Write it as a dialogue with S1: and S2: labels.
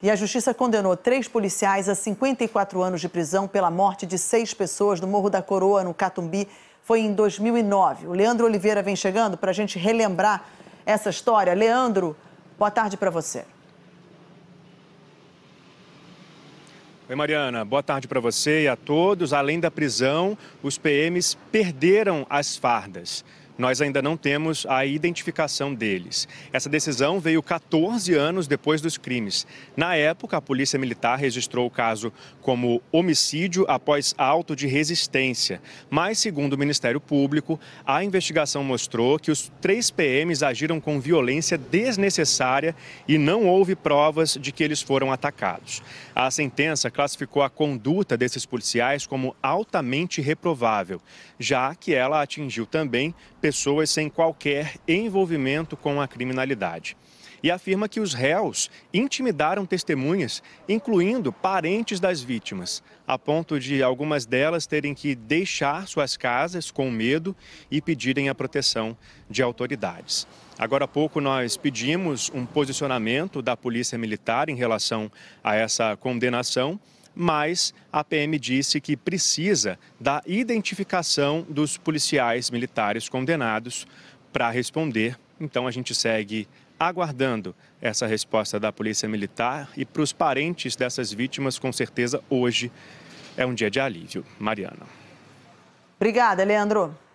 S1: E a justiça condenou três policiais a 54 anos de prisão pela morte de seis pessoas no Morro da Coroa, no Catumbi. Foi em 2009. O Leandro Oliveira vem chegando para a gente relembrar essa história. Leandro, boa tarde para você.
S2: Oi, Mariana. Boa tarde para você e a todos. Além da prisão, os PMs perderam as fardas nós ainda não temos a identificação deles. Essa decisão veio 14 anos depois dos crimes. Na época, a Polícia Militar registrou o caso como homicídio após auto de resistência. Mas, segundo o Ministério Público, a investigação mostrou que os três PMs agiram com violência desnecessária e não houve provas de que eles foram atacados. A sentença classificou a conduta desses policiais como altamente reprovável, já que ela atingiu também pessoas sem qualquer envolvimento com a criminalidade. E afirma que os réus intimidaram testemunhas, incluindo parentes das vítimas, a ponto de algumas delas terem que deixar suas casas com medo e pedirem a proteção de autoridades. Agora há pouco nós pedimos um posicionamento da Polícia Militar em relação a essa condenação mas a PM disse que precisa da identificação dos policiais militares condenados para responder. Então a gente segue aguardando essa resposta da Polícia Militar e para os parentes dessas vítimas, com certeza hoje é um dia de alívio. Mariana.
S3: Obrigada, Leandro.